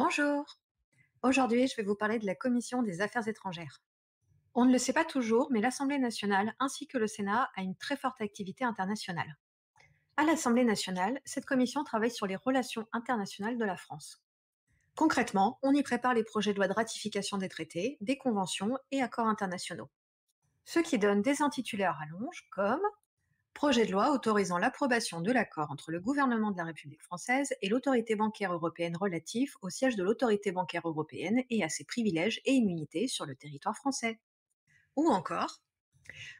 Bonjour Aujourd'hui, je vais vous parler de la Commission des Affaires étrangères. On ne le sait pas toujours, mais l'Assemblée nationale ainsi que le Sénat a une très forte activité internationale. À l'Assemblée nationale, cette commission travaille sur les relations internationales de la France. Concrètement, on y prépare les projets de loi de ratification des traités, des conventions et accords internationaux. Ce qui donne des intitulaires à longe comme Projet de loi autorisant l'approbation de l'accord entre le gouvernement de la République française et l'autorité bancaire européenne relatif au siège de l'autorité bancaire européenne et à ses privilèges et immunités sur le territoire français. Ou encore,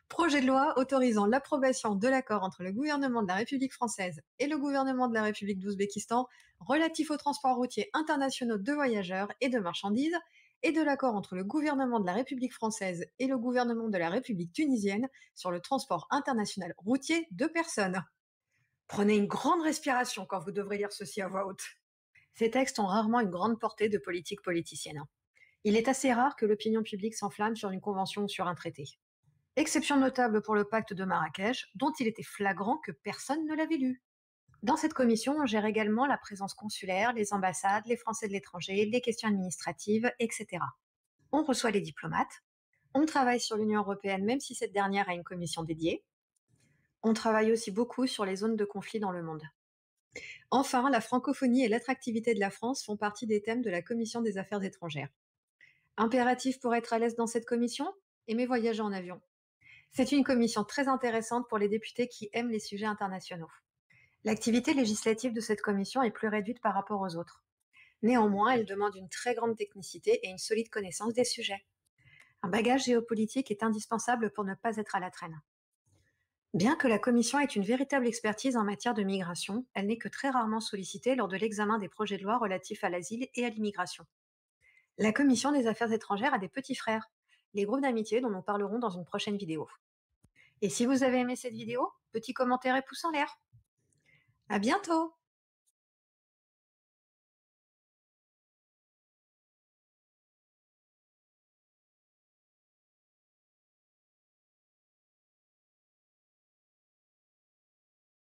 Projet de loi autorisant l'approbation de l'accord entre le gouvernement de la République française et le gouvernement de la République d'Ouzbékistan relatif aux transports routiers internationaux de voyageurs et de marchandises et de l'accord entre le gouvernement de la République française et le gouvernement de la République tunisienne sur le transport international routier de personnes. Prenez une grande respiration quand vous devrez lire ceci à voix haute. Ces textes ont rarement une grande portée de politique politicienne. Hein. Il est assez rare que l'opinion publique s'enflamme sur une convention ou sur un traité. Exception notable pour le pacte de Marrakech, dont il était flagrant que personne ne l'avait lu. Dans cette commission, on gère également la présence consulaire, les ambassades, les Français de l'étranger, les questions administratives, etc. On reçoit les diplomates. On travaille sur l'Union européenne, même si cette dernière a une commission dédiée. On travaille aussi beaucoup sur les zones de conflit dans le monde. Enfin, la francophonie et l'attractivité de la France font partie des thèmes de la Commission des affaires étrangères. Impératif pour être à l'aise dans cette commission Aimer voyager en avion. C'est une commission très intéressante pour les députés qui aiment les sujets internationaux. L'activité législative de cette commission est plus réduite par rapport aux autres. Néanmoins, elle demande une très grande technicité et une solide connaissance des sujets. Un bagage géopolitique est indispensable pour ne pas être à la traîne. Bien que la Commission ait une véritable expertise en matière de migration, elle n'est que très rarement sollicitée lors de l'examen des projets de loi relatifs à l'asile et à l'immigration. La Commission des affaires étrangères a des petits frères, les groupes d'amitié dont nous parlerons dans une prochaine vidéo. Et si vous avez aimé cette vidéo, petit commentaire et pouce en l'air à bientôt